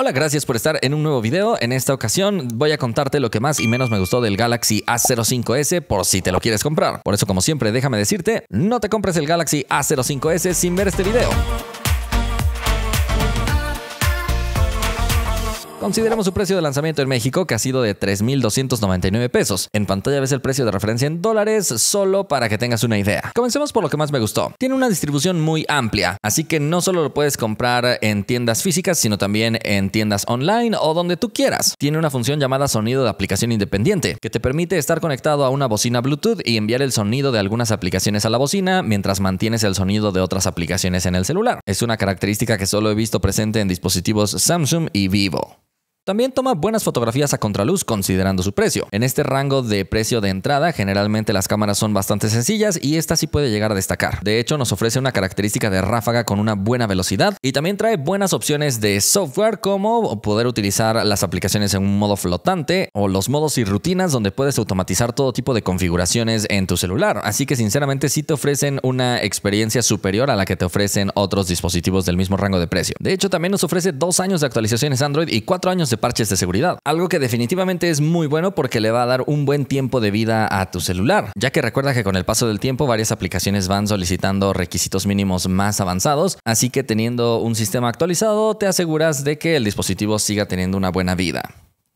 Hola, gracias por estar en un nuevo video. En esta ocasión voy a contarte lo que más y menos me gustó del Galaxy A05s por si te lo quieres comprar. Por eso, como siempre, déjame decirte, no te compres el Galaxy A05s sin ver este video. Consideremos su precio de lanzamiento en México, que ha sido de 3.299 pesos. En pantalla ves el precio de referencia en dólares, solo para que tengas una idea. Comencemos por lo que más me gustó. Tiene una distribución muy amplia, así que no solo lo puedes comprar en tiendas físicas, sino también en tiendas online o donde tú quieras. Tiene una función llamada sonido de aplicación independiente, que te permite estar conectado a una bocina Bluetooth y enviar el sonido de algunas aplicaciones a la bocina mientras mantienes el sonido de otras aplicaciones en el celular. Es una característica que solo he visto presente en dispositivos Samsung y Vivo. También toma buenas fotografías a contraluz considerando su precio. En este rango de precio de entrada, generalmente las cámaras son bastante sencillas y esta sí puede llegar a destacar. De hecho, nos ofrece una característica de ráfaga con una buena velocidad y también trae buenas opciones de software como poder utilizar las aplicaciones en un modo flotante o los modos y rutinas donde puedes automatizar todo tipo de configuraciones en tu celular. Así que sinceramente sí te ofrecen una experiencia superior a la que te ofrecen otros dispositivos del mismo rango de precio. De hecho, también nos ofrece dos años de actualizaciones Android y cuatro años de parches de seguridad. Algo que definitivamente es muy bueno porque le va a dar un buen tiempo de vida a tu celular, ya que recuerda que con el paso del tiempo varias aplicaciones van solicitando requisitos mínimos más avanzados, así que teniendo un sistema actualizado te aseguras de que el dispositivo siga teniendo una buena vida.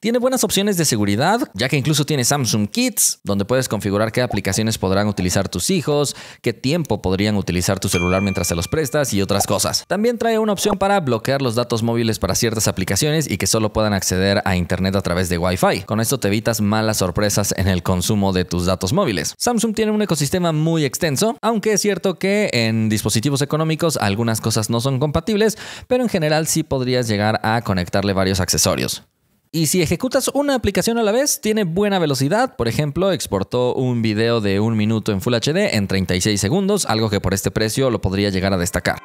Tiene buenas opciones de seguridad, ya que incluso tiene Samsung Kids, donde puedes configurar qué aplicaciones podrán utilizar tus hijos, qué tiempo podrían utilizar tu celular mientras se los prestas y otras cosas. También trae una opción para bloquear los datos móviles para ciertas aplicaciones y que solo puedan acceder a internet a través de Wi-Fi. Con esto te evitas malas sorpresas en el consumo de tus datos móviles. Samsung tiene un ecosistema muy extenso, aunque es cierto que en dispositivos económicos algunas cosas no son compatibles, pero en general sí podrías llegar a conectarle varios accesorios. Y si ejecutas una aplicación a la vez, tiene buena velocidad. Por ejemplo, exportó un video de un minuto en Full HD en 36 segundos, algo que por este precio lo podría llegar a destacar.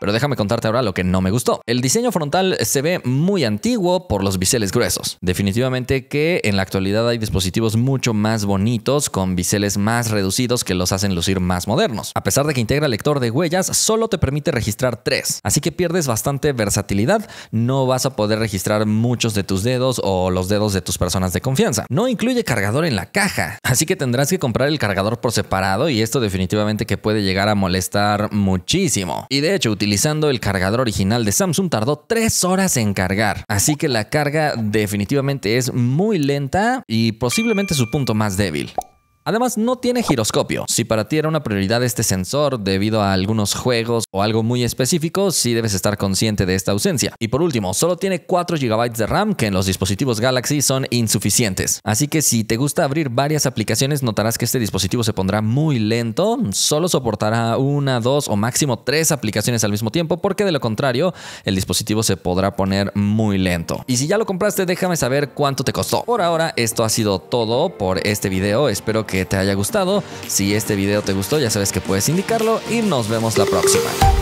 Pero déjame contarte ahora lo que no me gustó. El diseño frontal se ve muy antiguo por los biseles gruesos. Definitivamente que en la actualidad hay dispositivos mucho más bonitos con biseles más reducidos que los hacen lucir más modernos. A pesar de que integra lector de huellas, solo te permite registrar tres. Así que pierdes bastante versatilidad. No vas a poder registrar muchos de tus dedos o los dedos de tus personas de confianza. No incluye cargador en la caja. Así que tendrás que comprar el cargador por separado y esto definitivamente que puede llegar a molestar muchísimo. Y de hecho, utilizando el cargador original de Samsung tardó 3 horas en cargar, así que la carga definitivamente es muy lenta y posiblemente su punto más débil. Además, no tiene giroscopio. Si para ti era una prioridad este sensor debido a algunos juegos o algo muy específico, sí debes estar consciente de esta ausencia. Y por último, solo tiene 4 GB de RAM que en los dispositivos Galaxy son insuficientes. Así que si te gusta abrir varias aplicaciones, notarás que este dispositivo se pondrá muy lento, solo soportará una, dos o máximo tres aplicaciones al mismo tiempo, porque de lo contrario, el dispositivo se podrá poner muy lento. Y si ya lo compraste, déjame saber cuánto te costó. Por ahora, esto ha sido todo por este video. Espero que te haya gustado. Si este video te gustó, ya sabes que puedes indicarlo y nos vemos la próxima.